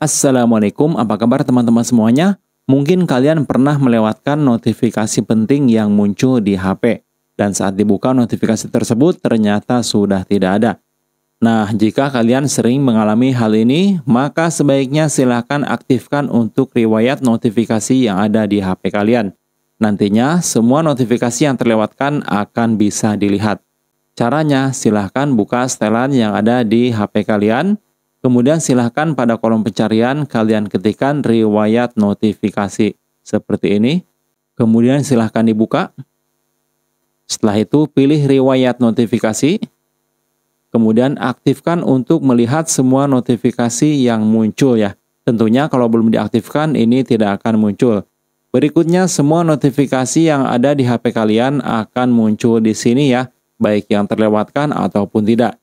Assalamualaikum, apa kabar teman-teman semuanya? Mungkin kalian pernah melewatkan notifikasi penting yang muncul di HP, dan saat dibuka notifikasi tersebut ternyata sudah tidak ada. Nah, jika kalian sering mengalami hal ini, maka sebaiknya silahkan aktifkan untuk riwayat notifikasi yang ada di HP kalian. Nantinya, semua notifikasi yang terlewatkan akan bisa dilihat. Caranya, silahkan buka setelan yang ada di HP kalian, Kemudian silahkan pada kolom pencarian kalian ketikkan riwayat notifikasi seperti ini. Kemudian silahkan dibuka. Setelah itu pilih riwayat notifikasi. Kemudian aktifkan untuk melihat semua notifikasi yang muncul ya. Tentunya kalau belum diaktifkan ini tidak akan muncul. Berikutnya semua notifikasi yang ada di HP kalian akan muncul di sini ya, baik yang terlewatkan ataupun tidak.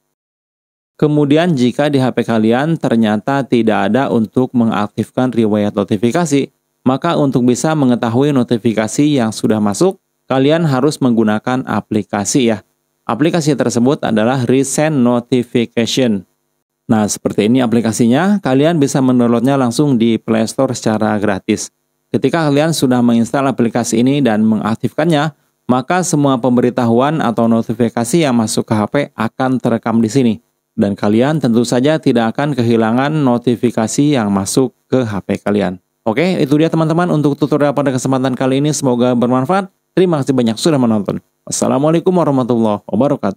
Kemudian jika di HP kalian ternyata tidak ada untuk mengaktifkan riwayat notifikasi, maka untuk bisa mengetahui notifikasi yang sudah masuk, kalian harus menggunakan aplikasi ya. Aplikasi tersebut adalah Recent Notification. Nah, seperti ini aplikasinya, kalian bisa mendownloadnya langsung di Play Store secara gratis. Ketika kalian sudah menginstal aplikasi ini dan mengaktifkannya, maka semua pemberitahuan atau notifikasi yang masuk ke HP akan terekam di sini dan kalian tentu saja tidak akan kehilangan notifikasi yang masuk ke HP kalian. Oke, itu dia teman-teman untuk tutorial pada kesempatan kali ini. Semoga bermanfaat. Terima kasih banyak sudah menonton. Assalamualaikum warahmatullahi wabarakatuh.